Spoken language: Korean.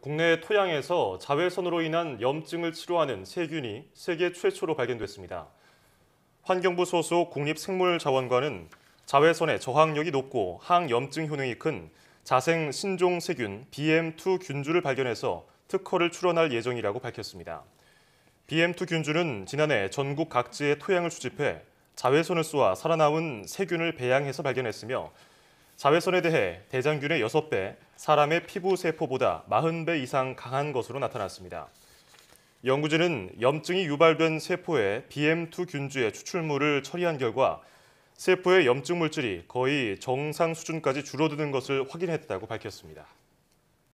국내 토양에서 자외선으로 인한 염증을 치료하는 세균이 세계 최초로 발견됐습니다. 환경부 소속 국립생물자원관은 자외선의 저항력이 높고 항염증 효능이 큰 자생 신종 세균 BM2 균주를 발견해서 특허를 출원할 예정이라고 밝혔습니다. BM2 균주는 지난해 전국 각지의 토양을 수집해 자외선을 쏘아 살아나온 세균을 배양해서 발견했으며 자외선에 대해 대장균의 6배, 사람의 피부 세포보다 40배 이상 강한 것으로 나타났습니다. 연구진은 염증이 유발된 세포에 BM2 균주의 추출물을 처리한 결과 세포의 염증 물질이 거의 정상 수준까지 줄어드는 것을 확인했다고 밝혔습니다.